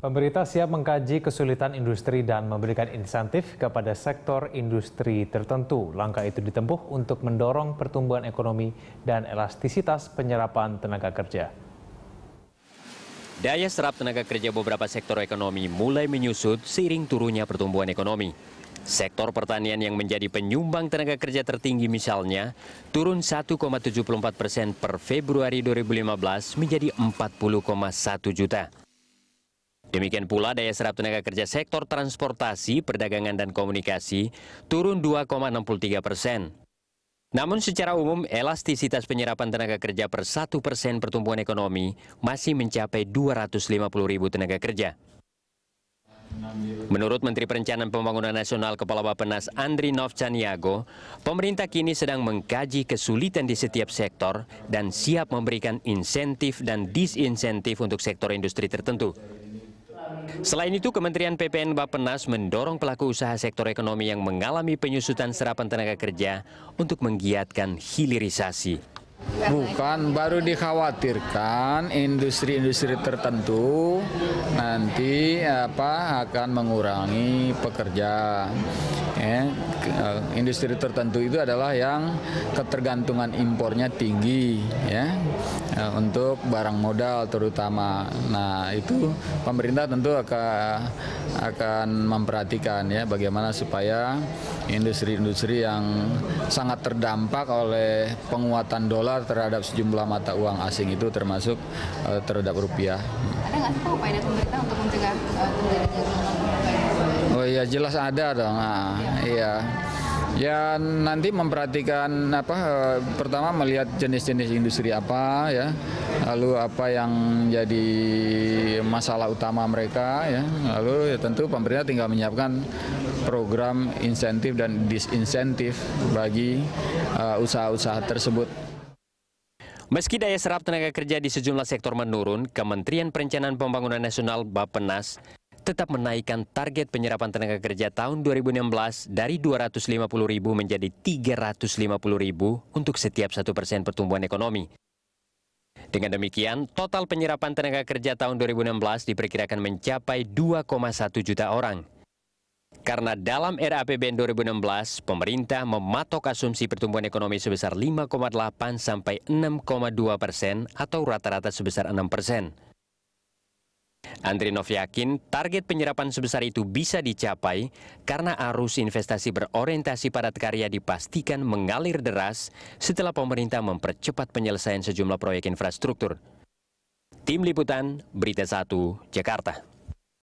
Pemerintah siap mengkaji kesulitan industri dan memberikan insentif kepada sektor industri tertentu. Langkah itu ditempuh untuk mendorong pertumbuhan ekonomi dan elastisitas penyerapan tenaga kerja. Daya serap tenaga kerja beberapa sektor ekonomi mulai menyusut seiring turunnya pertumbuhan ekonomi. Sektor pertanian yang menjadi penyumbang tenaga kerja tertinggi misalnya turun 1,74 persen per Februari 2015 menjadi 40,1 juta. Demikian pula daya serap tenaga kerja sektor transportasi, perdagangan, dan komunikasi turun 2,63 persen. Namun secara umum, elastisitas penyerapan tenaga kerja per 1 persen pertumbuhan ekonomi masih mencapai 250 ribu tenaga kerja. Menurut Menteri Perencanaan Pembangunan Nasional Kepala Bapenas Andri Novcaniago, pemerintah kini sedang mengkaji kesulitan di setiap sektor dan siap memberikan insentif dan disinsentif untuk sektor industri tertentu. Selain itu, Kementerian PPN Bappenas mendorong pelaku usaha sektor ekonomi yang mengalami penyusutan serapan tenaga kerja untuk menggiatkan hilirisasi Bukan, baru dikhawatirkan industri-industri tertentu nanti apa akan mengurangi pekerja. Ya, eh, industri tertentu itu adalah yang ketergantungan impornya tinggi, ya, eh, untuk barang modal terutama. Nah, itu pemerintah tentu akan akan memperhatikan ya bagaimana supaya industri-industri yang sangat terdampak oleh penguatan dolar dolar terhadap sejumlah mata uang asing itu termasuk uh, terhadap rupiah. Ada nggak sih upaya dari pemerintah untuk mencegah uh, Oh iya jelas ada dong. Nah, iya. Ya nanti memperhatikan apa eh, pertama melihat jenis-jenis industri apa ya, lalu apa yang jadi masalah utama mereka ya, lalu ya tentu pemerintah tinggal menyiapkan program insentif dan disinsentif bagi eh, usaha-usaha tersebut. Meski daya serap tenaga kerja di sejumlah sektor menurun, Kementerian Perencanaan Pembangunan Nasional Bappenas tetap menaikkan target penyerapan tenaga kerja tahun 2016 dari 250 ribu menjadi 350 ribu untuk setiap satu persen pertumbuhan ekonomi. Dengan demikian, total penyerapan tenaga kerja tahun 2016 diperkirakan mencapai 2,1 juta orang. Karena dalam era APBN 2016, pemerintah mematok asumsi pertumbuhan ekonomi sebesar 5,8 sampai 6,2 persen atau rata-rata sebesar 6 persen. Andrinov yakin target penyerapan sebesar itu bisa dicapai karena arus investasi berorientasi padat karya dipastikan mengalir deras setelah pemerintah mempercepat penyelesaian sejumlah proyek infrastruktur. Tim Liputan, Berita 1, Jakarta.